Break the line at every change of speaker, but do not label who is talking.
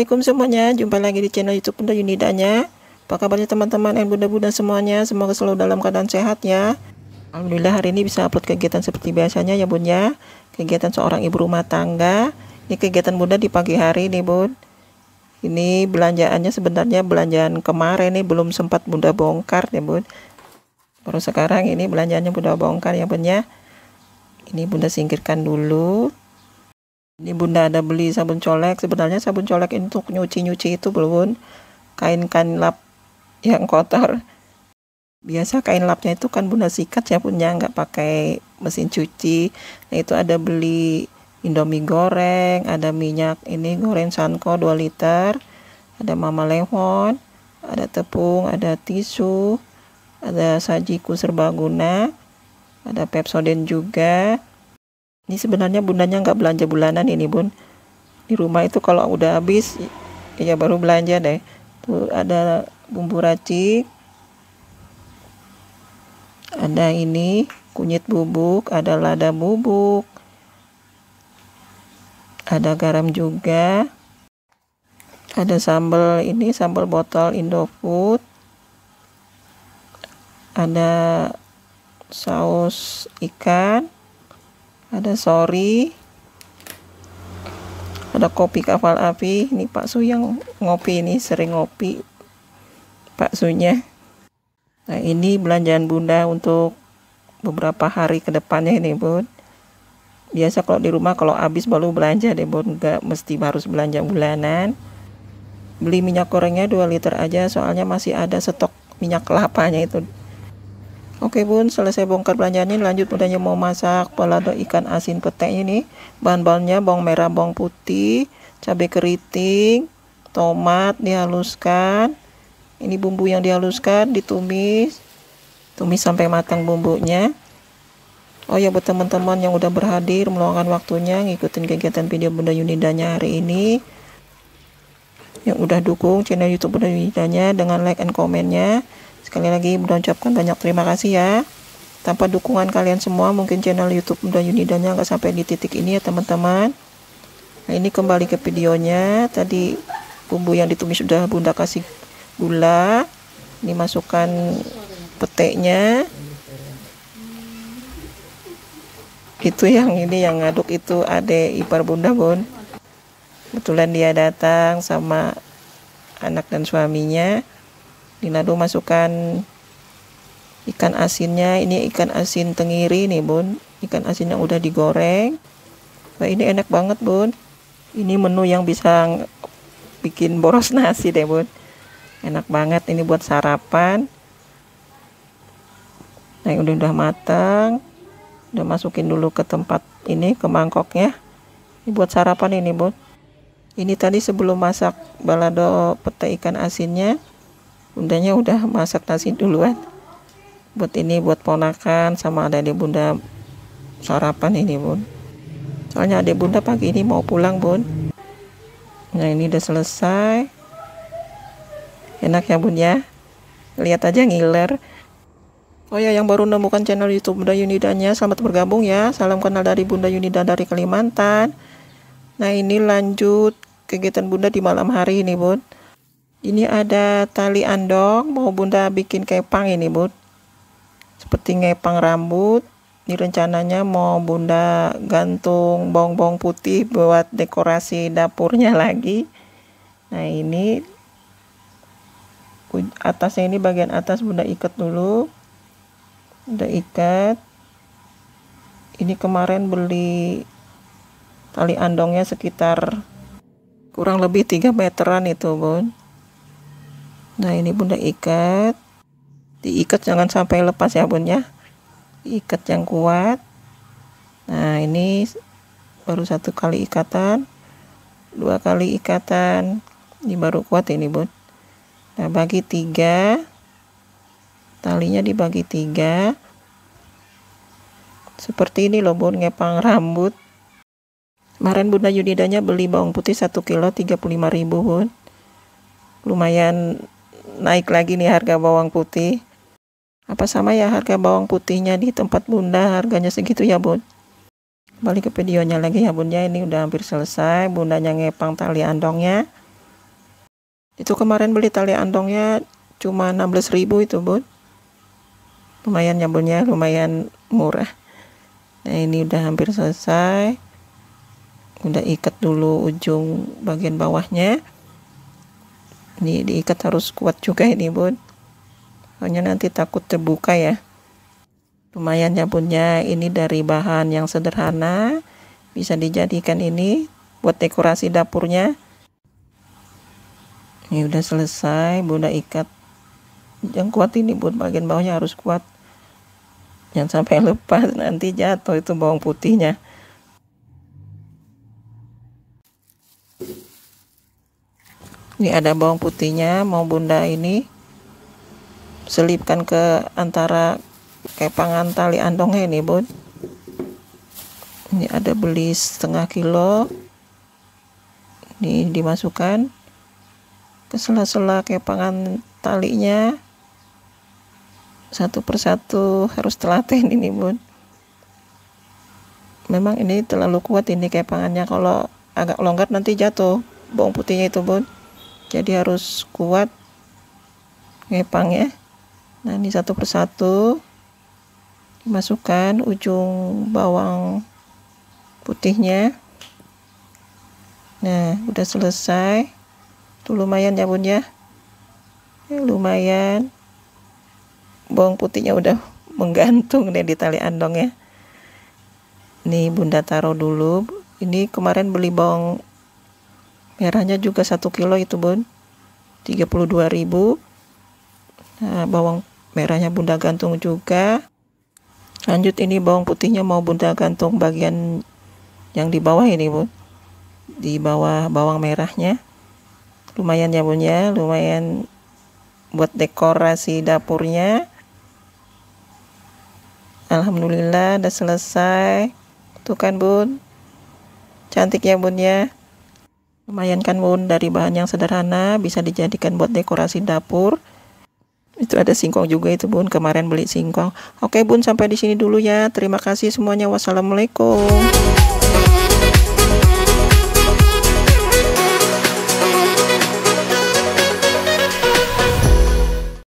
Assalamualaikum semuanya, jumpa lagi di channel youtube Bunda Yunidanya Apa kabarnya teman-teman dan bunda-bunda semuanya Semoga selalu dalam keadaan sehat ya Alhamdulillah hari ini bisa upload kegiatan seperti biasanya ya bun ya Kegiatan seorang ibu rumah tangga Ini kegiatan bunda di pagi hari nih bun Ini belanjaannya sebenarnya belanjaan kemarin nih Belum sempat bunda bongkar nih bun Baru sekarang ini belanjaannya bunda bongkar ya bun ya Ini bunda singkirkan dulu ini bunda ada beli sabun colek sebenarnya sabun colek untuk nyuci-nyuci itu belum kain-kain lap yang kotor biasa kain lapnya itu kan bunda sikat ya punya nggak pakai mesin cuci nah itu ada beli indomie goreng ada minyak ini goreng sanko 2 liter ada mama lemon ada tepung ada tisu ada sajiku serbaguna ada pepsodent juga ini sebenarnya bundanya nggak belanja bulanan ini bun di rumah itu kalau udah habis ya baru belanja deh tuh ada bumbu racik ada ini kunyit bubuk ada lada bubuk ada garam juga ada sambal ini sambal botol indofood ada saus ikan ada sorry ada kopi kapal api ini Pak Su yang ngopi ini sering ngopi Pak Sunya nah ini belanjaan bunda untuk beberapa hari ke depannya ini bun biasa kalau di rumah kalau habis baru belanja deh bun Gak mesti harus belanja bulanan beli minyak gorengnya 2 liter aja soalnya masih ada stok minyak kelapanya itu Oke bun, selesai bongkar ini, lanjut bundanya mau masak balado ikan asin pete ini. Bahan-bahannya bawang merah, bawang putih, cabai keriting, tomat dihaluskan. Ini bumbu yang dihaluskan ditumis. Tumis sampai matang bumbunya. Oh ya buat teman-teman yang udah berhadir meluangkan waktunya ngikutin kegiatan video Bunda Yunidanya hari ini. Yang udah dukung channel YouTube Bunda Yunidanya dengan like and komennya. nya Sekali lagi Bunda ucapkan banyak terima kasih ya. Tanpa dukungan kalian semua mungkin channel YouTube Bunda Yuni Yunidanya nggak sampai di titik ini ya teman-teman. Nah, ini kembali ke videonya. Tadi bumbu yang ditumis sudah Bunda kasih gula. Ini masukkan peteknya. Itu yang ini yang ngaduk itu Ade ipar Bunda Bun. Kebetulan dia datang sama anak dan suaminya. Dinado masukkan ikan asinnya ini ikan asin tengiri nih bun ikan asin yang udah digoreng Wah, ini enak banget bun ini menu yang bisa bikin boros nasi deh bun enak banget ini buat sarapan nah udah udah matang udah masukin dulu ke tempat ini ke mangkoknya ini buat sarapan ini bun ini tadi sebelum masak balado petai ikan asinnya bundanya udah masak nasi duluan buat ini buat ponakan sama ada di bunda sarapan ini bun soalnya adik bunda pagi ini mau pulang bun nah ini udah selesai enak ya bun ya lihat aja ngiler Oh ya, yang baru menemukan channel YouTube Bunda Yunidanya, selamat bergabung ya. Salam kenal dari Bunda Yunida dari Kalimantan. Nah, ini lanjut kegiatan Bunda di malam hari ini, Bun ini ada tali andong mau bunda bikin kepang ini bud seperti ngepang rambut ini rencananya mau bunda gantung bong-bong putih buat dekorasi dapurnya lagi nah ini atasnya ini bagian atas bunda ikat dulu bunda ikat ini kemarin beli tali andongnya sekitar kurang lebih 3 meteran itu bun nah ini bunda ikat diikat jangan sampai lepas ya bunda ya. ikat yang kuat nah ini baru satu kali ikatan dua kali ikatan ini baru kuat ini bun nah bagi tiga talinya dibagi tiga seperti ini loh bun ngepang rambut kemarin bunda Yudidanya beli bawang putih 1 kilo 35 ribu bun lumayan naik lagi nih harga bawang putih. Apa sama ya harga bawang putihnya di tempat Bunda harganya segitu ya Bun? Balik ke videonya lagi ya Bun ya, ini udah hampir selesai. Bundanya ngepang tali andongnya. Itu kemarin beli tali andongnya cuma 16.000 itu Bun. Lumayan ya Bun ya. lumayan murah. Nah ini udah hampir selesai. Udah ikat dulu ujung bagian bawahnya. Di, diikat harus kuat juga ini bun. Soalnya nanti takut terbuka ya. Lumayan ya ya Ini dari bahan yang sederhana. Bisa dijadikan ini buat dekorasi dapurnya. Ini udah selesai, bunda ikat. Yang kuat ini buat bagian bawahnya harus kuat. Jangan sampai lepas nanti jatuh itu bawang putihnya. ini ada bawang putihnya mau bunda ini selipkan ke antara kepangan tali andongnya ini bun ini ada beli setengah kilo ini dimasukkan ke sela-sela kepangan talinya satu persatu harus telaten ini bun memang ini terlalu kuat ini kepangannya kalau agak longgar nanti jatuh bawang putihnya itu bun jadi harus kuat ngepang ya nah ini satu persatu dimasukkan ujung bawang putihnya nah udah selesai tuh lumayan ya bun ya ini ya, lumayan bawang putihnya udah menggantung nih di tali andong ya Ini bunda taruh dulu ini kemarin beli bawang merahnya juga 1 kilo itu bun 32.000 nah, bawang merahnya bunda gantung juga lanjut ini bawang putihnya mau bunda gantung bagian yang di bawah ini bun di bawah bawang merahnya lumayan ya bun ya lumayan buat dekorasi dapurnya Alhamdulillah udah selesai tuh kan bun cantik ya bun ya Lumayan kan Bun, dari bahan yang sederhana bisa dijadikan buat dekorasi dapur. Itu ada singkong juga itu Bun, kemarin beli singkong. Oke Bun, sampai di sini dulu ya. Terima kasih semuanya. Wassalamualaikum.